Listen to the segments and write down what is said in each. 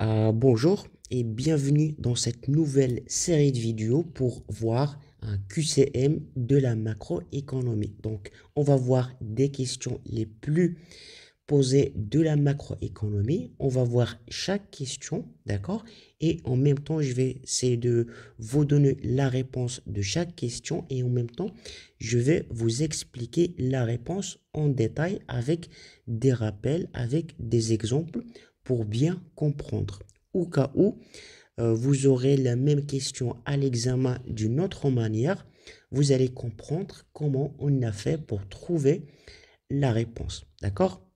Euh, bonjour et bienvenue dans cette nouvelle série de vidéos pour voir un QCM de la macroéconomie. Donc, on va voir des questions les plus posées de la macroéconomie. On va voir chaque question, d'accord Et en même temps, je vais essayer de vous donner la réponse de chaque question et en même temps, je vais vous expliquer la réponse en détail avec des rappels, avec des exemples pour bien comprendre. Au cas où euh, vous aurez la même question à l'examen d'une autre manière, vous allez comprendre comment on a fait pour trouver la réponse. D'accord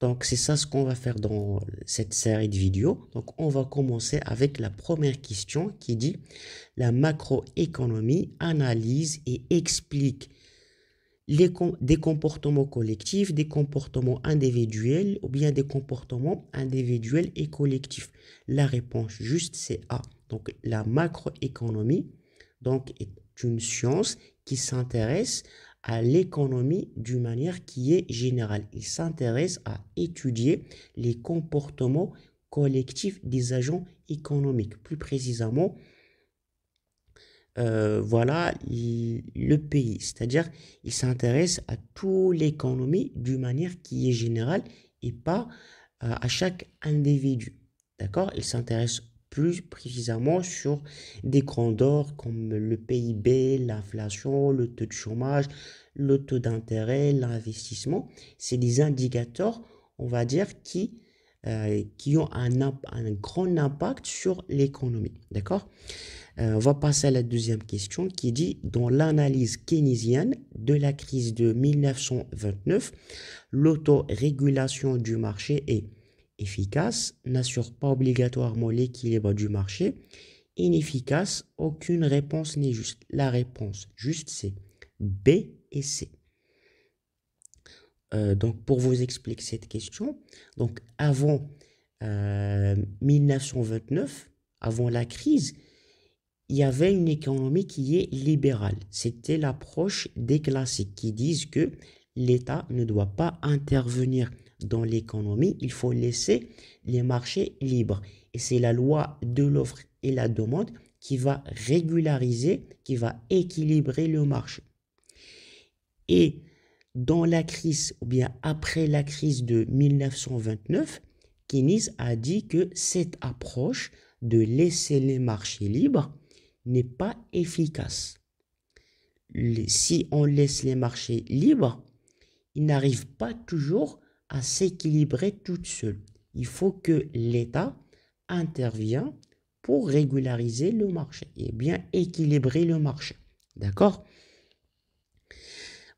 donc c'est ça ce qu'on va faire dans cette série de vidéos. Donc on va commencer avec la première question qui dit la macroéconomie analyse et explique des comportements collectifs, des comportements individuels ou bien des comportements individuels et collectifs La réponse juste, c'est A. Donc la macroéconomie donc, est une science qui s'intéresse à l'économie d'une manière qui est générale. Il s'intéresse à étudier les comportements collectifs des agents économiques, plus précisément euh, voilà, le pays. C'est-à-dire, il s'intéresse à toute l'économie d'une manière qui est générale et pas euh, à chaque individu. D'accord Il s'intéresse plus précisément sur des grands d'or comme le PIB, l'inflation, le taux de chômage, le taux d'intérêt, l'investissement. C'est des indicateurs, on va dire, qui euh, qui ont un, grand impact sur l'économie. D'accord euh, On va passer à la deuxième question qui dit Dans l'analyse keynésienne de la crise de 1929, l'autorégulation du marché est efficace, n'assure pas obligatoirement l'équilibre du marché, inefficace, aucune réponse n'est juste. La réponse juste, c'est B et C. Euh, donc pour vous expliquer cette question, donc avant 1929, euh, avant la crise, il y avait une économie qui est libérale. C'était l'approche des classiques qui disent que l'État ne doit pas intervenir dans l'économie, il faut laisser les marchés libres. Et c'est la loi de l'offre et la demande qui va régulariser, qui va équilibrer le marché. Et dans la crise, ou bien après la crise de 1929, Keynes a dit que cette approche de laisser les marchés libres n'est pas efficace. Si on laisse les marchés libres, ils n'arrivent pas toujours à s'équilibrer tout seuls. Il faut que l'État intervienne pour régulariser le marché et bien équilibrer le marché. D'accord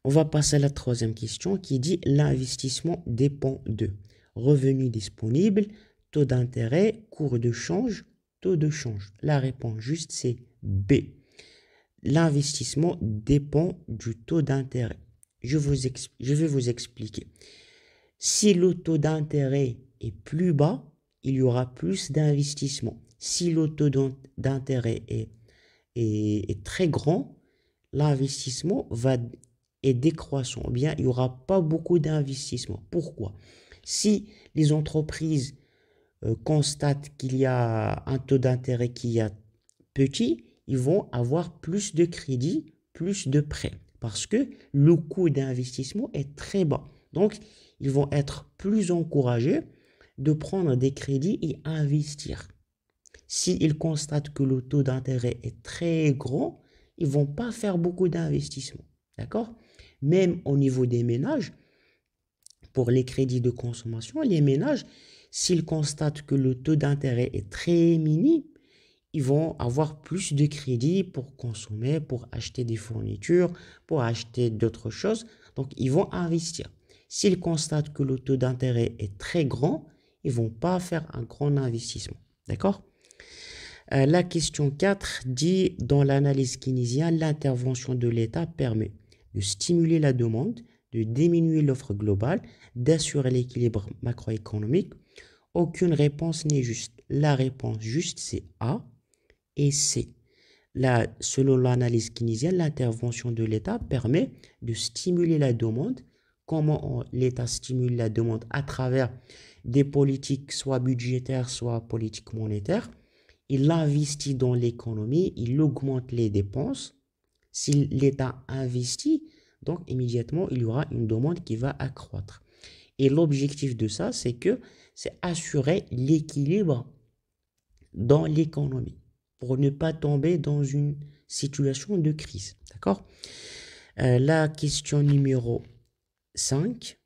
on va passer à la troisième question qui dit l'investissement dépend de revenus disponibles, taux d'intérêt, cours de change, taux de change. La réponse juste c'est B. L'investissement dépend du taux d'intérêt. Je, vous je vais vous expliquer. Si le taux d'intérêt est plus bas, il y aura plus d'investissement. Si le taux d'intérêt est très grand, l'investissement va et décroissant, eh bien, il n'y aura pas beaucoup d'investissement. Pourquoi Si les entreprises euh, constatent qu'il y a un taux d'intérêt qui est petit, ils vont avoir plus de crédits, plus de prêts, parce que le coût d'investissement est très bas. Donc, ils vont être plus encouragés de prendre des crédits et investir. S'ils constatent que le taux d'intérêt est très grand, ils vont pas faire beaucoup d'investissement, D'accord même au niveau des ménages, pour les crédits de consommation, les ménages, s'ils constatent que le taux d'intérêt est très minime, ils vont avoir plus de crédits pour consommer, pour acheter des fournitures, pour acheter d'autres choses. Donc, ils vont investir. S'ils constatent que le taux d'intérêt est très grand, ils vont pas faire un grand investissement. D'accord euh, La question 4 dit, dans l'analyse keynésienne, l'intervention de l'État permet de stimuler la demande, de diminuer l'offre globale, d'assurer l'équilibre macroéconomique. Aucune réponse n'est juste. La réponse juste, c'est A et C. La, selon l'analyse keynésienne, l'intervention de l'État permet de stimuler la demande. Comment l'État stimule la demande À travers des politiques soit budgétaires, soit politiques monétaires. Il investit dans l'économie, il augmente les dépenses si l'État investit, donc immédiatement, il y aura une demande qui va accroître. Et l'objectif de ça, c'est que c'est assurer l'équilibre dans l'économie pour ne pas tomber dans une situation de crise. D'accord euh, La question numéro 5.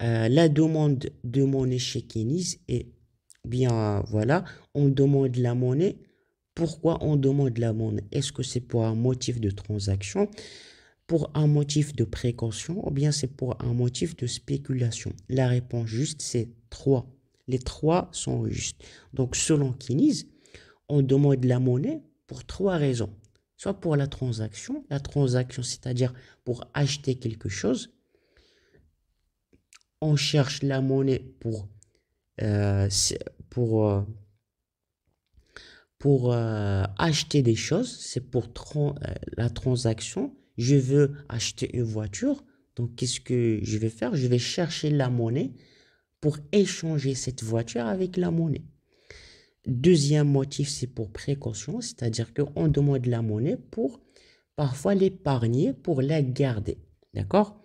Euh, la demande de monnaie chez Keynes est bien voilà, on demande la monnaie pourquoi on demande la monnaie Est-ce que c'est pour un motif de transaction, pour un motif de précaution ou bien c'est pour un motif de spéculation La réponse juste, c'est 3. Les trois sont justes. Donc, selon Kinise, on demande la monnaie pour trois raisons. Soit pour la transaction, la transaction, c'est-à-dire pour acheter quelque chose. On cherche la monnaie pour, euh, pour euh, pour euh, acheter des choses, c'est pour euh, la transaction. Je veux acheter une voiture, donc qu'est-ce que je vais faire Je vais chercher la monnaie pour échanger cette voiture avec la monnaie. Deuxième motif, c'est pour précaution, c'est-à-dire qu'on demande la monnaie pour parfois l'épargner, pour la garder. D'accord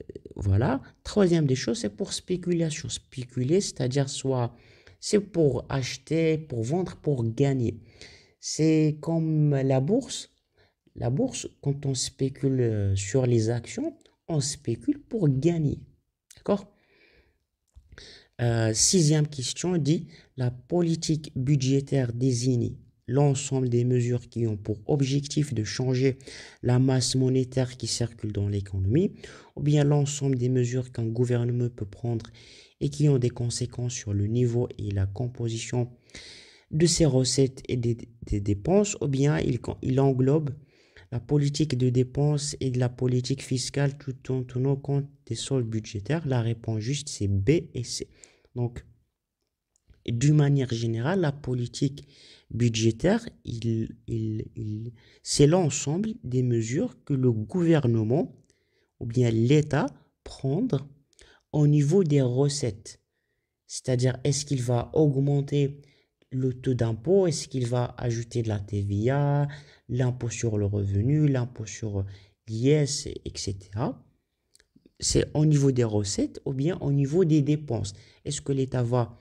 euh, Voilà. Troisième des choses, c'est pour spéculation. Spéculer, c'est-à-dire soit c'est pour acheter, pour vendre, pour gagner. C'est comme la bourse. La bourse, quand on spécule euh, sur les actions, on spécule pour gagner. D'accord euh, Sixième question dit, la politique budgétaire désignée l'ensemble des mesures qui ont pour objectif de changer la masse monétaire qui circule dans l'économie, ou bien l'ensemble des mesures qu'un gouvernement peut prendre et qui ont des conséquences sur le niveau et la composition de ses recettes et des, dépenses, ou bien il, il, englobe la politique de dépenses et de la politique fiscale tout en tenant compte des sols budgétaires. La réponse juste, c'est B et C. Donc, d'une manière générale, la politique budgétaire, il, c'est l'ensemble des mesures que le gouvernement ou bien l'État prendre au niveau des recettes. C'est-à-dire, est-ce qu'il va augmenter le taux d'impôt Est-ce qu'il va ajouter de la TVA, l'impôt sur le revenu, l'impôt sur l'IS, etc. C'est au niveau des recettes ou bien au niveau des dépenses. Est-ce que l'État va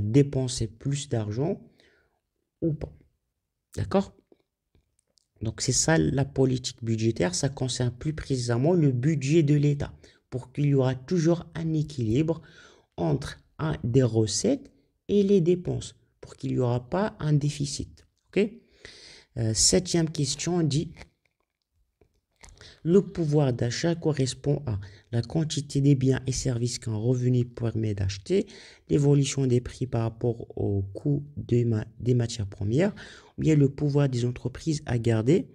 dépenser plus d'argent ou pas. D'accord Donc c'est ça la politique budgétaire, ça concerne plus précisément le budget de l'État, pour qu'il y aura toujours un équilibre entre un, des recettes et les dépenses, pour qu'il n'y aura pas un déficit. ok euh, septième question dit le pouvoir d'achat correspond à la quantité des biens et services qu'un revenu permet d'acheter, l'évolution des prix par rapport au coût des, matières premières, ou bien le pouvoir des entreprises à garder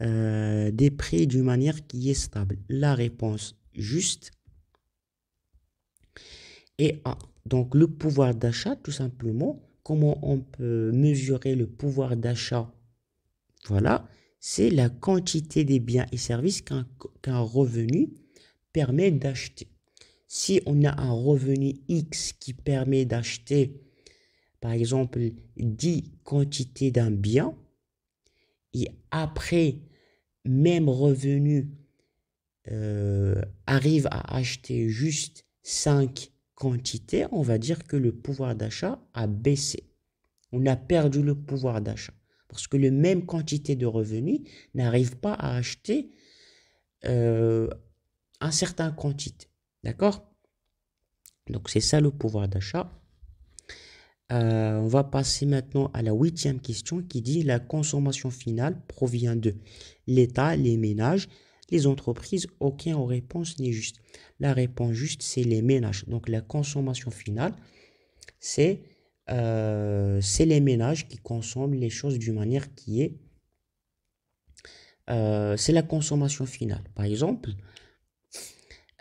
euh, des prix d'une manière qui est stable. La réponse juste est A. Donc le pouvoir d'achat, tout simplement, comment on peut mesurer le pouvoir d'achat Voilà c'est la quantité des biens et services qu'un revenu permet d'acheter. Si on a un revenu X qui permet d'acheter, par exemple, 10 quantités d'un bien, et après, même revenu euh, arrive à acheter juste 5 quantités, on va dire que le pouvoir d'achat a baissé. On a perdu le pouvoir d'achat. Parce que le même quantité de revenus n'arrive pas à acheter euh, un certain quantité. D'accord Donc c'est ça le pouvoir d'achat. Euh, on va passer maintenant à la huitième question qui dit la consommation finale provient de l'État, les ménages, les entreprises. Aucune réponse n'est juste. La réponse juste, c'est les ménages. Donc la consommation finale, c'est euh, c'est les ménages qui consomment les choses d'une manière qui est... Euh, c'est la consommation finale. Par exemple,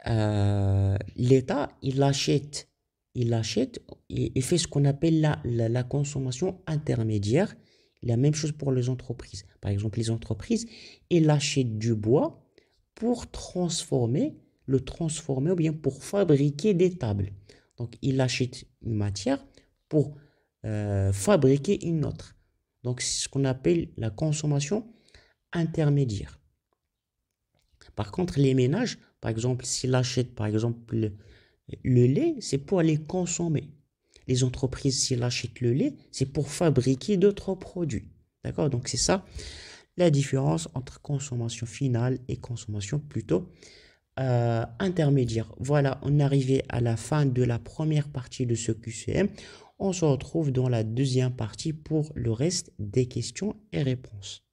euh, l'État, il achète, il achète, il, fait ce qu'on appelle la, la, consommation intermédiaire. La même chose pour les entreprises. Par exemple, les entreprises, elles achètent du bois pour transformer, le transformer ou bien pour fabriquer des tables. Donc, il achètent une matière pour euh, fabriquer une autre. Donc c'est ce qu'on appelle la consommation intermédiaire. Par contre, les ménages, par exemple, s'ils achètent par exemple le, lait, c'est pour les consommer. Les entreprises, s'ils achètent le lait, c'est pour fabriquer d'autres produits. D'accord Donc c'est ça la différence entre consommation finale et consommation plutôt euh, intermédiaire. Voilà, on est arrivé à la fin de la première partie de ce QCM. On se retrouve dans la deuxième partie pour le reste des questions et réponses.